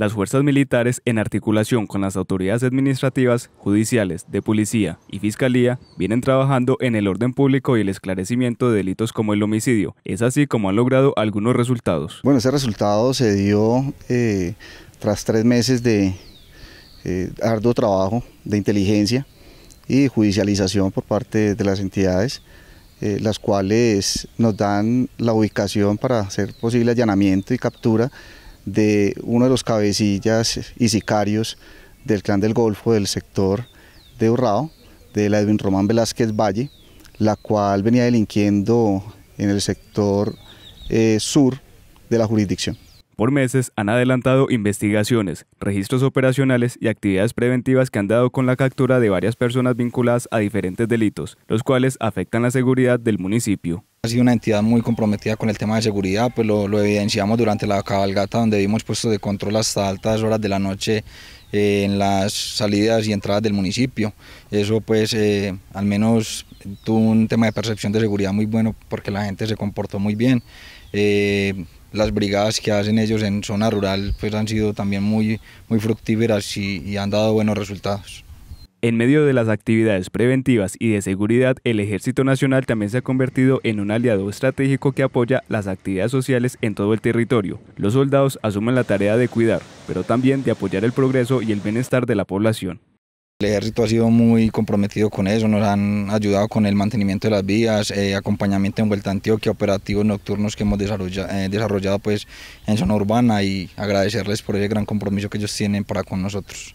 las fuerzas militares, en articulación con las autoridades administrativas, judiciales, de policía y fiscalía, vienen trabajando en el orden público y el esclarecimiento de delitos como el homicidio. Es así como han logrado algunos resultados. Bueno, ese resultado se dio eh, tras tres meses de eh, arduo trabajo de inteligencia y judicialización por parte de las entidades. Eh, las cuales nos dan la ubicación para hacer posible allanamiento y captura de uno de los cabecillas y sicarios del clan del Golfo del sector de Urrao, de la Edwin Román Velázquez Valle, la cual venía delinquiendo en el sector eh, sur de la jurisdicción. Por meses han adelantado investigaciones, registros operacionales y actividades preventivas que han dado con la captura de varias personas vinculadas a diferentes delitos, los cuales afectan la seguridad del municipio. Ha sido una entidad muy comprometida con el tema de seguridad, pues lo, evidenciamos durante la cabalgata donde vimos puestos de control hasta altas horas de la noche eh, en las salidas y entradas del municipio. Eso pues eh, al menos tuvo un tema de percepción de seguridad muy bueno porque la gente se comportó muy bien. Eh, las brigadas que hacen ellos en zona rural pues han sido también muy, fructíferas y han dado buenos resultados. En medio de las actividades preventivas y de seguridad, el Ejército Nacional también se ha convertido en un aliado estratégico que apoya las actividades sociales en todo el territorio. Los soldados asumen la tarea de cuidar, pero también de apoyar el progreso y el bienestar de la población. El ejército ha sido muy comprometido con eso, nos han ayudado con el mantenimiento de las vías, eh, acompañamiento en Vuelta Antioquia, operativos nocturnos que hemos desarrollado, eh, desarrollado pues, en zona urbana y agradecerles por ese gran compromiso que ellos tienen para con nosotros.